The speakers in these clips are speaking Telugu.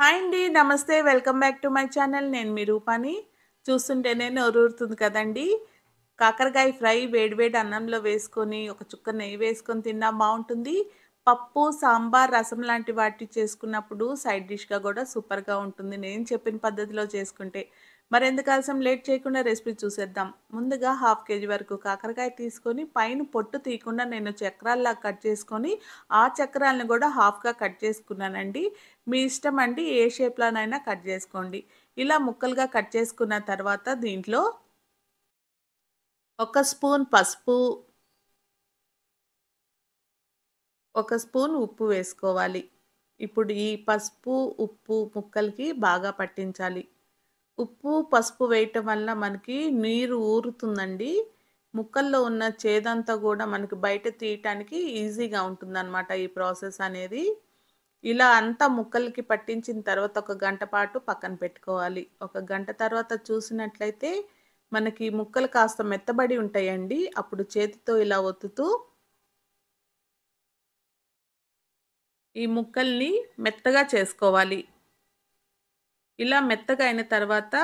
హాయ్ అండి నమస్తే welcome back to my channel నేను మీ రూపాని చూస్తుంటేనే నోరూరుతుంది కదండి కాకరకాయ ఫ్రై వేడివేడి అన్నంలో వేసుకొని ఒక చుక్క నెయ్యి వేసుకొని తిన్నా బాగుంటుంది పప్పు సాంబార్ రసం లాంటి వాటి చేసుకున్నప్పుడు సైడ్ డిష్గా కూడా సూపర్గా ఉంటుంది నేను చెప్పిన పద్ధతిలో చేసుకుంటే మరెందుకు ఆలస్యం లేట్ చేయకుండా రెసిపీ చూసేద్దాం ముందుగా హాఫ్ కేజీ వరకు కాకరకాయ తీసుకొని పైన పొట్టు తీయకుండా నేను చక్రాల్లా కట్ చేసుకొని ఆ చక్రాలను కూడా హాఫ్గా కట్ చేసుకున్నానండి మీ ఇష్టం అండి ఏ షేప్లోనైనా కట్ చేసుకోండి ఇలా ముక్కలుగా కట్ చేసుకున్న తర్వాత దీంట్లో ఒక స్పూన్ పసుపు ఒక స్పూన్ ఉప్పు వేసుకోవాలి ఇప్పుడు ఈ పసుపు ఉప్పు ముక్కలకి బాగా పట్టించాలి ఉప్పు పసుపు వేయటం వల్ల మనకి నీరు ఊరుతుందండి ముక్కల్లో ఉన్న చేదంతా కూడా మనకి బయట తీయటానికి ఈజీగా ఉంటుందన్నమాట ఈ ప్రాసెస్ అనేది ఇలా అంతా ముక్కలకి పట్టించిన తర్వాత ఒక గంట పాటు పక్కన పెట్టుకోవాలి ఒక గంట తర్వాత చూసినట్లయితే మనకి ముక్కలు కాస్త మెత్తబడి ఉంటాయండి అప్పుడు చేతితో ఇలా ఒత్తుతూ ఈ ముక్కల్ని మెత్తగా చేసుకోవాలి ఇలా మెత్తగా అయిన తర్వాత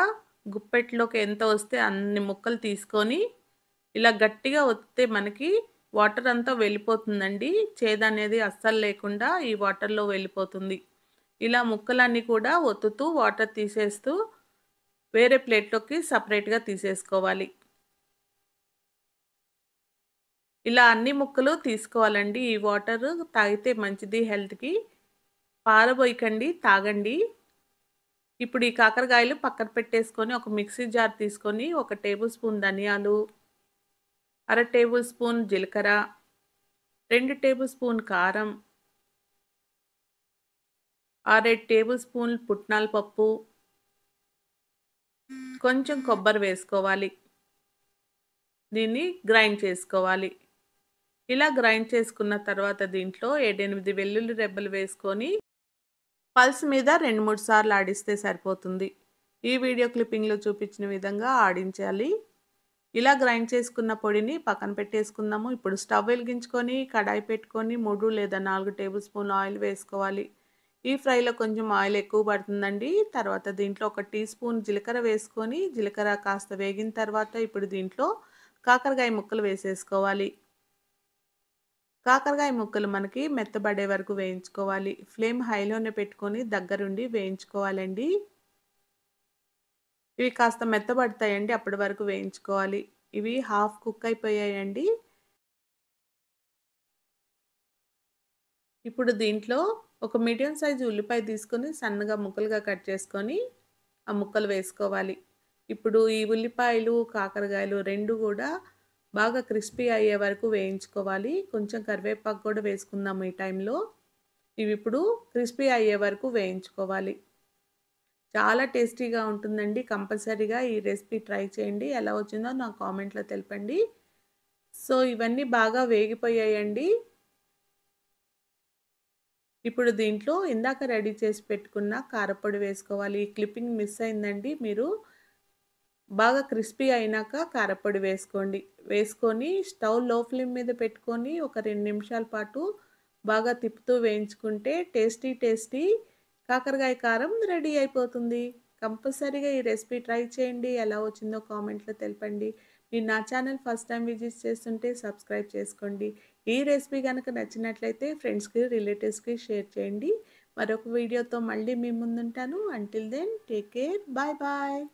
గుప్పెట్లోకి ఎంత వస్తే అన్ని ముక్కలు తీసుకొని ఇలా గట్టిగా వస్తే మనకి వాటర్ అంతా వెళ్ళిపోతుందండి చేదనేది అస్సలు లేకుండా ఈ వాటర్లో వెళ్ళిపోతుంది ఇలా ముక్కలన్నీ కూడా ఒత్తుతూ వాటర్ తీసేస్తూ వేరే ప్లేట్లోకి సపరేట్గా తీసేసుకోవాలి ఇలా అన్ని ముక్కలు తీసుకోవాలండి ఈ వాటర్ తాగితే మంచిది హెల్త్కి పారబోయకండి తాగండి ఇప్పుడు ఈ కాకరకాయలు పక్కన పెట్టేసుకొని ఒక మిక్సీ జార్ తీసుకొని ఒక టేబుల్ స్పూన్ ధనియాలు అర టేబుల్ స్పూన్ జీలకర్ర రెండు టేబుల్ స్పూన్ కారం ఆరేడు టేబుల్ స్పూన్లు పుట్నాల పప్పు కొంచెం కొబ్బరి వేసుకోవాలి దీన్ని గ్రైండ్ చేసుకోవాలి ఇలా గ్రైండ్ చేసుకున్న తర్వాత దీంట్లో ఏడెనిమిది వెల్లుల్లి రెబ్బలు వేసుకొని పల్స్ మీద రెండు మూడు సార్లు ఆడిస్తే సరిపోతుంది ఈ వీడియో క్లిప్పింగ్లో చూపించిన విధంగా ఆడించాలి ఇలా గ్రైండ్ చేసుకున్న పొడిని పక్కన పెట్టేసుకుందాము ఇప్పుడు స్టవ్ వెలిగించుకొని కడాయి పెట్టుకొని మూడు లేదా నాలుగు టేబుల్ స్పూన్ ఆయిల్ వేసుకోవాలి ఈ ఫ్రైలో కొంచెం ఆయిల్ ఎక్కువ పడుతుందండి తర్వాత దీంట్లో ఒక టీ స్పూన్ జీలకర్ర వేసుకొని జీలకర్ర కాస్త వేగిన తర్వాత ఇప్పుడు దీంట్లో కాకరకాయ ముక్కలు వేసేసుకోవాలి కాకరకాయ ముక్కలు మనకి మెత్తబడే వరకు వేయించుకోవాలి ఫ్లేమ్ హైలోనే పెట్టుకొని దగ్గరుండి వేయించుకోవాలండి ఇవి కాస్త మెత్తబడతాయండి అప్పటి వరకు వేయించుకోవాలి ఇవి హాఫ్ కుక్ అయిపోయాయండి ఇప్పుడు దీంట్లో ఒక మీడియం సైజు ఉల్లిపాయ తీసుకొని సన్నగా ముక్కలుగా కట్ చేసుకొని ఆ ముక్కలు వేసుకోవాలి ఇప్పుడు ఈ ఉల్లిపాయలు కాకరకాయలు రెండు కూడా బాగా క్రిస్పీ అయ్యే వరకు వేయించుకోవాలి కొంచెం కరివేపాకు కూడా వేసుకుందాం ఈ టైంలో ఇవి ఇప్పుడు క్రిస్పీ అయ్యే వరకు వేయించుకోవాలి చాలా టేస్టీగా ఉంటుందండి కంపల్సరీగా ఈ రెసిపీ ట్రై చేయండి ఎలా వచ్చిందో నా కామెంట్లో తెలపండి సో ఇవన్నీ బాగా వేగిపోయాయండి ఇప్పుడు దీంట్లో ఇందాక రెడీ చేసి పెట్టుకున్న కారపొడి వేసుకోవాలి ఈ క్లిప్పింగ్ మిస్ అయిందండి మీరు బాగా క్రిస్పీ అయినాక కారపొడి వేసుకోండి వేసుకొని స్టవ్ లో ఫ్లేమ్ మీద పెట్టుకొని ఒక రెండు నిమిషాల పాటు బాగా తిప్పుతూ వేయించుకుంటే టేస్టీ టేస్టీ కాకరకాయ కారం రెడీ అయిపోతుంది కంపల్సరీగా ఈ రెసిపీ ట్రై చేయండి ఎలా వచ్చిందో కామెంట్లో తెలపండి మీరు నా ఛానల్ ఫస్ట్ టైం విజిట్ చేస్తుంటే సబ్స్క్రైబ్ చేసుకోండి ఈ రెసిపీ కనుక నచ్చినట్లయితే ఫ్రెండ్స్కి రిలేటివ్స్కి షేర్ చేయండి మరొక వీడియోతో మళ్ళీ మీ ముందుంటాను until then take care bye bye